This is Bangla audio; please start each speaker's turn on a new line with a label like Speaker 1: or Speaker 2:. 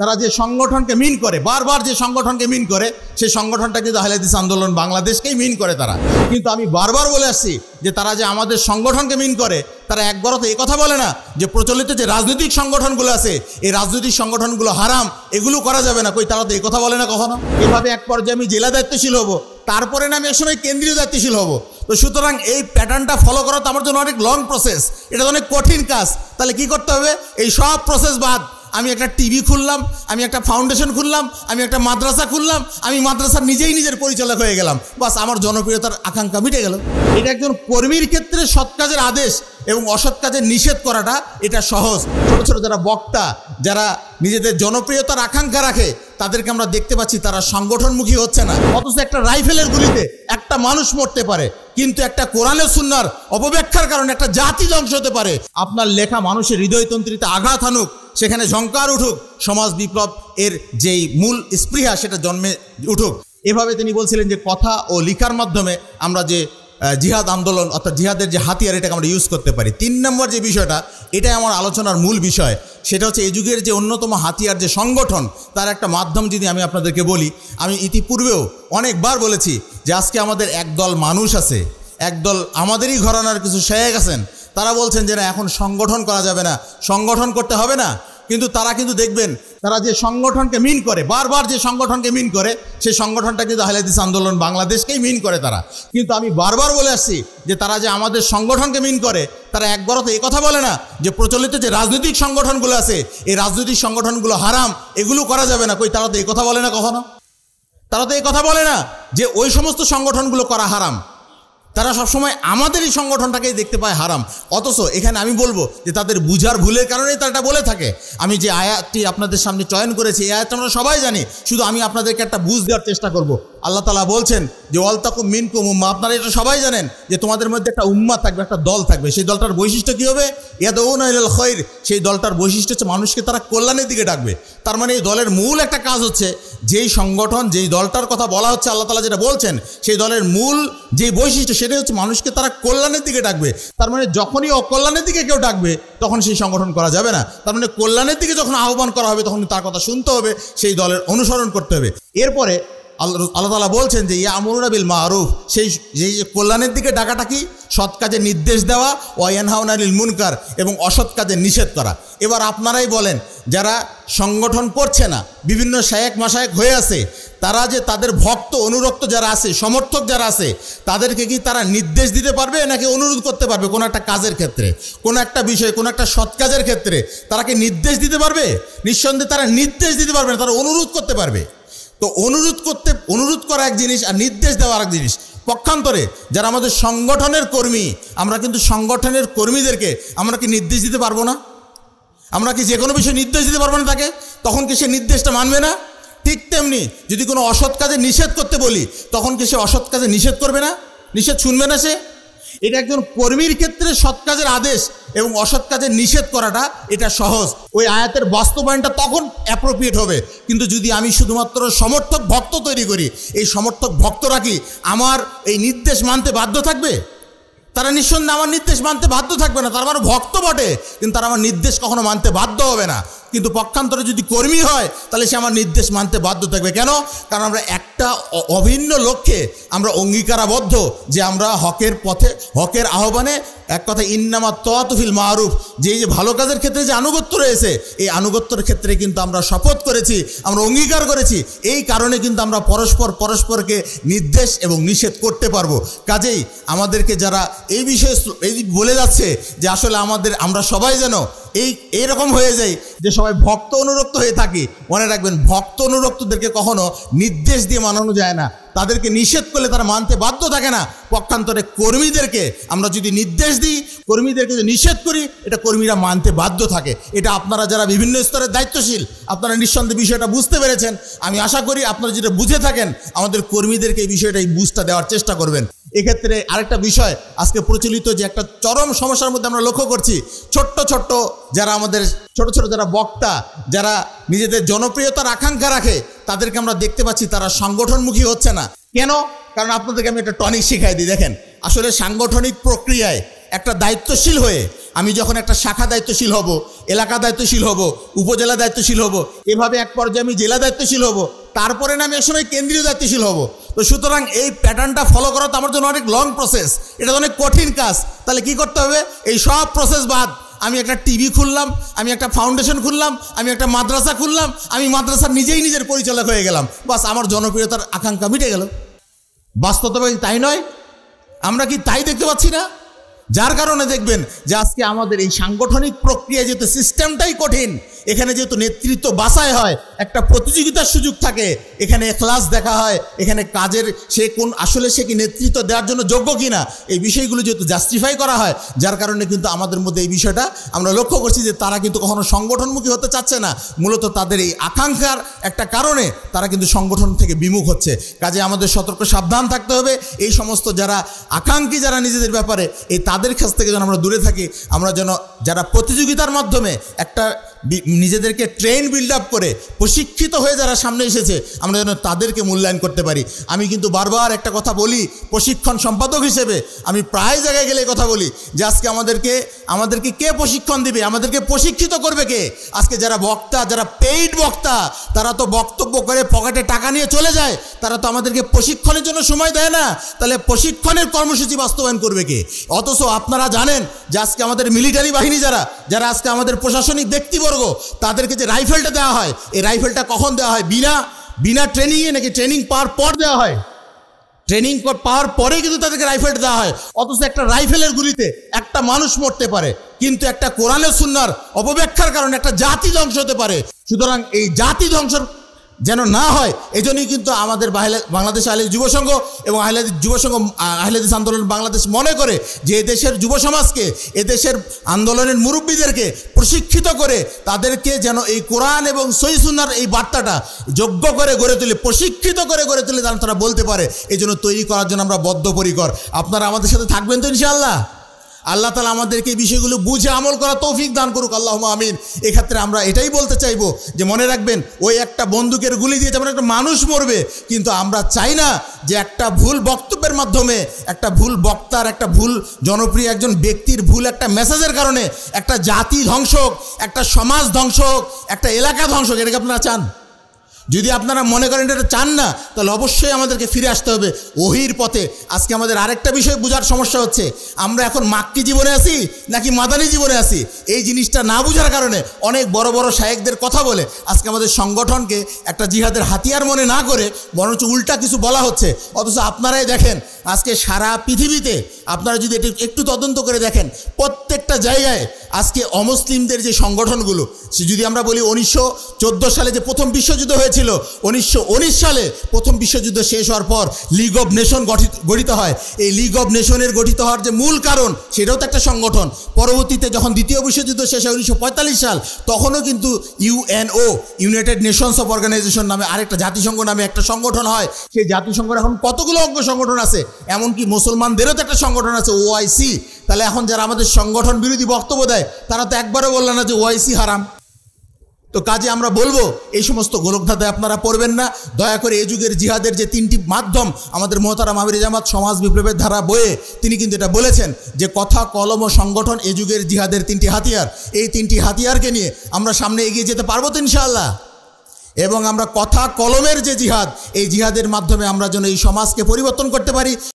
Speaker 1: তারা যে সংগঠনকে মিন করে বারবার যে সংগঠনকে মিন করে সেই সংগঠনটা কিন্তু হালেদিস আন্দোলন বাংলাদেশকেই মিন করে তারা কিন্তু আমি বারবার বলে আসছি যে তারা যে আমাদের সংগঠনকে মিন করে তারা একবারও তো কথা বলে না যে প্রচলিত যে রাজনৈতিক সংগঠনগুলো আছে এই রাজনৈতিক সংগঠনগুলো হারাম এগুলো করা যাবে না কই তারা তো কথা বলে না কখনো এভাবে এক পর্যায়ে আমি জেলা দায়িত্বশীল হবো তারপরে না আমি একসময় কেন্দ্রীয় দায়িত্বশীল হব তো সুতরাং এই প্যাটার্নটা ফলো করা তো আমার জন্য অনেক লং প্রসেস এটা অনেক কঠিন কাজ তাহলে কি করতে হবে এই সব প্রসেস বাদ আমি একটা টিভি খুললাম আমি একটা ফাউন্ডেশন খুললাম আমি একটা মাদ্রাসা খুললাম আমি মাদ্রাসা নিজেই নিজের পরিচালক হয়ে গেলাম বাস আমার জনপ্রিয়তার আকাঙ্ক্ষা মিটে গেল এটা একজন কর্মীর ক্ষেত্রে সৎ কাজের আদেশ এবং অসৎ কাজের নিষেধ করাটা এটা সহজ ছোটো ছোটো যারা বক্তা যারা নিজেদের জনপ্রিয়তার আকাঙ্ক্ষা রাখে তাদেরকে আমরা দেখতে পাচ্ছি তারা সংগঠনমুখী হচ্ছে না অথচ একটা রাইফেলের গুলিতে একটা মানুষ মরতে পারে কিন্তু একটা কোরআনে সুন্নার অপব্যাখ্যার কারণে একটা জাতি ধ্বংস হতে পারে আপনার লেখা মানুষের হৃদয়তন্ত্রীতে আঘাত হানুক সেখানে ঝঙ্কার উঠুক সমাজ বিপ্লব এর যেই মূল স্পৃহা সেটা জন্মে উঠুক এভাবে তিনি বলছিলেন যে কথা ও লিখার মাধ্যমে আমরা যে জিহাদ আন্দোলন অর্থাৎ জিহাদের যে হাতিয়ার এটাকে আমরা ইউজ করতে পারি তিন নম্বর যে বিষয়টা এটাই আমার আলোচনার মূল বিষয় সেটা হচ্ছে এই যুগের যে অন্যতম হাতিয়ার যে সংগঠন তার একটা মাধ্যম যদি আমি আপনাদেরকে বলি আমি ইতিপূর্বেও অনেকবার বলেছি যে আজকে আমাদের একদল মানুষ আছে একদল আমাদেরই ঘরানার কিছু শেখ আছেন তারা বলছেন যে না এখন সংগঠন করা যাবে না সংগঠন করতে হবে না কিন্তু তারা কিন্তু দেখবেন তারা যে সংগঠনকে মিন করে বারবার যে সংগঠনকে মিন করে সেই সংগঠনটা কিন্তু হালেদিস আন্দোলন বাংলাদেশকেই মিন করে তারা কিন্তু আমি বারবার বলে আসছি যে তারা যে আমাদের সংগঠনকে মিন করে তারা একবারও তো কথা বলে না যে প্রচলিত যে রাজনৈতিক সংগঠনগুলো আছে এই রাজনৈতিক সংগঠনগুলো হারাম এগুলো করা যাবে না কই তারা তো কথা বলে না কখনো তারা তো কথা বলে না যে ওই সমস্ত সংগঠনগুলো করা হারাম তারা সবসময় আমাদের এই সংগঠনটাকেই দেখতে পায় হারাম অথচ এখানে আমি বলবো যে তাদের বুঝার ভুলের কারণেই তারা এটা বলে থাকে আমি যে আয়াতটি আপনাদের সামনে চয়ন করেছি এই আয়াতটা আমরা সবাই জানি শুধু আমি আপনাদেরকে একটা বুঝ দেওয়ার চেষ্টা করব আল্লাহ তালা বলছেন যে অলতাকু মিনকুম উম্মা আপনারা এটা সবাই জানেন যে তোমাদের মধ্যে একটা উম্মা থাকবে একটা দল থাকবে সেই দলটার বৈশিষ্ট্য কী হবে ইয়াদৌন খৈর সেই দলটার বৈশিষ্ট্য হচ্ছে মানুষকে তারা কল্যাণের দিকে ডাকবে তার মানে এই দলের মূল একটা কাজ হচ্ছে যেই সংগঠন যেই দলটার কথা বলা হচ্ছে আল্লাহ তালা যেটা বলছেন সেই দলের মূল যে বৈশিষ্ট্য সেটাই হচ্ছে মানুষকে তারা কল্যাণের দিকে ডাকবে তার মানে যখনই অকল্যাণের দিকে কেউ ডাকবে তখন সেই সংগঠন করা যাবে না তার মানে কল্যাণের দিকে যখন আহ্বান করা হবে তখন তার কথা শুনতে হবে সেই দলের অনুসরণ করতে হবে এরপরে আল্লাহ আল্লাহ তালা বলছেন যে ইয়া আমরুন বিল মাহরুফ সেই যে কল্যাণের দিকে ডাকাটা কি সৎ কাজে নির্দেশ দেওয়া আলিল মুনকার এবং অসৎ কাজে নিষেধ করা এবার আপনারাই বলেন যারা সংগঠন করছে না বিভিন্ন শায়েক মাসায়েক হয়ে আছে তারা যে তাদের ভক্ত অনুরক্ত যারা আছে সমর্থক যারা আছে তাদেরকে কি তারা নির্দেশ দিতে পারবে নাকি অনুরোধ করতে পারবে কোনো একটা কাজের ক্ষেত্রে কোনো একটা বিষয়ে কোনো একটা সৎ কাজের ক্ষেত্রে তারা কি নির্দেশ দিতে পারবে নিঃসন্দেহে তারা নির্দেশ দিতে পারবে না তারা অনুরোধ করতে পারবে তো অনুরোধ করতে অনুরোধ করা এক জিনিস আর নির্দেশ দেওয়া এক জিনিস পক্ষান্তরে যারা আমাদের সংগঠনের কর্মী আমরা কিন্তু সংগঠনের কর্মীদেরকে আমরা কি নির্দেশ দিতে পারবো না আমরা কি যে কোনো বিষয়ে নির্দেশ দিতে পারবো না তাকে তখন কি সে নির্দেশটা মানবে না ঠিক তেমনি যদি কোনো অসৎ কাজে নিষেধ করতে বলি তখন কি সে অসৎ কাজে নিষেধ করবে না নিষেধ শুনবে না সে এটা একজন কর্মীর ক্ষেত্রে সৎ কাজের আদেশ এবং অসৎ কাজের নিষেধ করাটা এটা সহজ ওই আয়াতের বাস্তবায়নটা তখন অ্যাপ্রোপ্রিয়েট হবে কিন্তু যদি আমি শুধুমাত্র সমর্থক ভক্ত তৈরি করি এই সমর্থক ভক্তরা কি আমার এই নির্দেশ মানতে বাধ্য থাকবে তারা নিঃসন্দেহে আমার নির্দেশ মানতে বাধ্য থাকবে না তারা আমার ভক্ত বটে কিন্তু তারা আমার নির্দেশ কখনো মানতে বাধ্য হবে না কিন্তু পক্ষান্তরে যদি কর্মী হয় তাহলে সে আমার নির্দেশ মানতে বাধ্য থাকবে কেন কারণ আমরা একটা অভিন্ন লক্ষ্যে আমরা অঙ্গীকারাবদ্ধ যে আমরা হকের পথে হকের আহ্বানে এক কথা ইন্নামা তফিল মাহরুফ যে যে ভালো কাজের ক্ষেত্রে যে আনুগত্য রয়েছে এই আনুগত্যর ক্ষেত্রে কিন্তু আমরা শপথ করেছি আমরা অঙ্গীকার করেছি এই কারণে কিন্তু আমরা পরস্পর পরস্পরকে নির্দেশ এবং নিষেধ করতে পারবো কাজেই আমাদেরকে যারা এই বিষয়ে এই বলে যাচ্ছে যে আসলে আমাদের আমরা সবাই যেন এই এরকম হয়ে যায় যে সবাই ভক্ত অনুরক্ত হয়ে থাকি মনে রাখবেন ভক্ত অনুরক্তদেরকে কখনো নির্দেশ দিয়ে মানানো যায় না তাদেরকে নিষেধ করলে তারা মানতে বাধ্য থাকে না পক্ষান্তরে কর্মীদেরকে আমরা যদি নির্দেশ দিই কর্মীদেরকে যদি নিষেধ করি এটা কর্মীরা মানতে বাধ্য থাকে এটা আপনারা যারা বিভিন্ন স্তরের দায়িত্বশীল আপনারা নিঃসন্দেহে বিষয়টা বুঝতে পেরেছেন আমি আশা করি আপনারা যেটা বুঝে থাকেন আমাদের কর্মীদেরকে এই বিষয়টা এই বুঝটা দেওয়ার চেষ্টা করবেন এক্ষেত্রে আরেকটা বিষয় আজকে প্রচলিত যে একটা চরম সমস্যার মধ্যে আমরা লক্ষ্য করছি ছোট্ট ছোট্ট যারা আমাদের ছোট ছোট যারা বক্তা যারা নিজেদের জনপ্রিয়তার আকাঙ্ক্ষা রাখে তাদেরকে আমরা দেখতে পাচ্ছি তারা সংগঠনমুখী হচ্ছে না কেন কারণ আপনাদেরকে আমি একটা টনিক শিখাই দিই দেখেন আসলে সাংগঠনিক প্রক্রিয়ায় একটা দায়িত্বশীল হয়ে আমি যখন একটা শাখা দায়িত্বশীল হব এলাকা দায়িত্বশীল হব উপজেলা দায়িত্বশীল হব এভাবে এক পর্যায়ে আমি জেলা দায়িত্বশীল হব তারপরে না আমি এক সময় কেন্দ্রীয় দায়িত্বশীল হব তো সুতরাং এই প্যাটার্নটা ফলো করা তো আমার জন্য অনেক লং প্রসেস এটা অনেক কঠিন কাজ তাহলে কি করতে হবে এই সব প্রসেস বাদ আমি একটা টিভি খুললাম আমি একটা ফাউন্ডেশন খুললাম আমি একটা মাদ্রাসা খুললাম আমি মাদ্রাসা নিজেই নিজের পরিচালক হয়ে গেলাম বাস আমার জনপ্রিয়তার আকাঙ্ক্ষা মিটে গেল বাস্তবে তাই নয় আমরা কি তাই দেখতে পাচ্ছি না যার কারণে দেখবেন যে আজকে আমাদের এই সাংগঠনিক প্রক্রিয়া যেহেতু সিস্টেমটাই কঠিন এখানে যেহেতু নেতৃত্ব বাসায় হয় একটা প্রতিযোগিতার সুযোগ থাকে এখানে ক্লাস দেখা হয় এখানে কাজের সে কোন আসলে সে কি নেতৃত্ব দেওয়ার জন্য যোগ্য কিনা এই বিষয়গুলো যেহেতু জাস্টিফাই করা হয় যার কারণে কিন্তু আমাদের মধ্যে এই বিষয়টা আমরা লক্ষ্য করছি যে তারা কিন্তু কখনো সংগঠনমুখী হতে চাচ্ছে না মূলত তাদের এই আকাঙ্ক্ষার একটা কারণে তারা কিন্তু সংগঠন থেকে বিমুখ হচ্ছে কাজে আমাদের সতর্ক সাবধান থাকতে হবে এই সমস্ত যারা আকাঙ্ক্ষী যারা নিজেদের ব্যাপারে এই তাদের কাছ থেকে যেন আমরা দূরে থাকি আমরা যেন যারা প্রতিযোগিতার মাধ্যমে একটা নিজেদেরকে ট্রেন বিল্ড আপ করে প্রশিক্ষিত হয়ে যারা সামনে এসেছে আমরা যেন তাদেরকে মূল্যায়ন করতে পারি আমি কিন্তু বারবার একটা কথা বলি প্রশিক্ষণ সম্পাদক হিসেবে আমি প্রায় জায়গায় গেলে কথা বলি যে আজকে আমাদেরকে আমাদেরকে কে প্রশিক্ষণ দিবে আমাদেরকে প্রশিক্ষিত করবে কে আজকে যারা বক্তা যারা পেইড বক্তা তারা তো বক্তব্য করে পকেটে টাকা নিয়ে চলে যায় তারা তো আমাদেরকে প্রশিক্ষণের জন্য সময় দেয় না তাহলে প্রশিক্ষণের কর্মসূচি বাস্তবায়ন করবে কে অথচ আপনারা জানেন যে আজকে আমাদের মিলিটারি বাহিনী যারা যারা আজকে আমাদের প্রশাসনিক ব্যক্তিবর্গ তাদেরকে যে রাইফেলটা দেওয়া হয় এই রাইফেলটা কখন দেওয়া হয় বিনা বিনা ট্রেনিংয়ে নাকি ট্রেনিং পাওয়ার পর দেওয়া হয় ট্রেনিং পাওয়ার পরে কিন্তু তাদেরকে রাইফেলটা দেওয়া হয় অথচ একটা রাইফেলের গুলিতে একটা মানুষ মরতে পারে কিন্তু একটা কোরআনের সুন্নার অপব্যাখ্যার কারণে একটা জাতি ধ্বংস হতে পারে সুতরাং এই জাতি ধ্বংসের যেন না হয় এজন্যই কিন্তু আমাদের বাংলাদেশ আহলে যুবসংঘ এবং আহলাদিস যুবসংঘ সংঘ আহলাদিস আন্দোলন বাংলাদেশ মনে করে যে এদেশের যুব সমাজকে এদেশের আন্দোলনের মুরব্বীদেরকে প্রশিক্ষিত করে তাদেরকে যেন এই কোরআন এবং সহিসুন্নার এই বার্তাটা যোগ্য করে গড়ে তুলে প্রশিক্ষিত করে গড়ে তুলে যেন তারা বলতে পারে এজন্য তৈরি করার জন্য আমরা বদ্ধপরিকর আপনারা আমাদের সাথে থাকবেন তো ইনশাআল্লাহ আল্লাহ তালা আমাদেরকে বিষয়গুলো বুঝে আমল করা তৌফিক দান করুক আল্লাহ আমিন এক্ষেত্রে আমরা এটাই বলতে চাইবো যে মনে রাখবেন ওই একটা বন্দুকের গুলি দিয়ে যেমন একটা মানুষ মরবে কিন্তু আমরা চাই না যে একটা ভুল বক্তব্যের মাধ্যমে একটা ভুল বক্তার একটা ভুল জনপ্রিয় একজন ব্যক্তির ভুল একটা মেসেজের কারণে একটা জাতি ধ্বংস একটা সমাজ ধ্বংস একটা এলাকা ধ্বংস হোক এটাকে আপনারা চান যদি আপনারা মনে করেন এটা চান না তাহলে অবশ্যই আমাদেরকে ফিরে আসতে হবে ওহির পথে আজকে আমাদের আরেকটা বিষয় বোঝার সমস্যা হচ্ছে আমরা এখন মাক্কি জীবনে আছি নাকি মাদানি জীবনে আছি এই জিনিসটা না বোঝার কারণে অনেক বড় বড় শায়েকদের কথা বলে আজকে আমাদের সংগঠনকে একটা জিহাদের হাতিয়ার মনে না করে বরঞ্চ উল্টা কিছু বলা হচ্ছে অথচ আপনারাই দেখেন আজকে সারা পৃথিবীতে আপনারা যদি এটি একটু তদন্ত করে দেখেন প্রত্যেকটা জায়গায় আজকে অমুসলিমদের যে সংগঠনগুলো যদি আমরা বলি উনিশশো সালে যে প্রথম বিশ্বযুদ্ধ হয়েছে হয়েছিল উনিশশো সালে প্রথম বিশ্বযুদ্ধ শেষ হওয়ার পর লিগ অব নেশন গঠিত গঠিত হয় এই লিগ অব নেশনের গঠিত হওয়ার যে মূল কারণ সেটাও তো একটা সংগঠন পরবর্তীতে যখন দ্বিতীয় বিশ্বযুদ্ধ শেষ হয় উনিশশো সাল তখনও কিন্তু UNO United Nations of Organization নামে আরেকটা জাতিসংঘ নামে একটা সংগঠন হয় সেই জাতিসংঘের এখন কতগুলো অঙ্গ সংগঠন আছে এমনকি মুসলমানদেরও তো একটা সংগঠন আছে ওআইসি তাহলে এখন যারা আমাদের সংগঠন বিরোধী বক্তব্য দেয় তারা তো একবারও বললেন না যে ওআইসি হারাম তো কাজে আমরা বলবো এই সমস্ত গোলকধাতে আপনারা পড়বেন না দয়া করে এ যুগের জিহাদের যে তিনটি মাধ্যম আমাদের মহতারা মাহির জামাত সমাজ বিপ্লবের ধারা বয়ে তিনি কিন্তু এটা বলেছেন যে কথা কলম ও সংগঠন এ যুগের জিহাদের তিনটি হাতিয়ার এই তিনটি হাতিয়ারকে নিয়ে আমরা সামনে এগিয়ে যেতে পারবো তো ইনশাল্লাহ এবং আমরা কথা কলমের যে জিহাদ এই জিহাদের মাধ্যমে আমরা যেন এই সমাজকে পরিবর্তন করতে পারি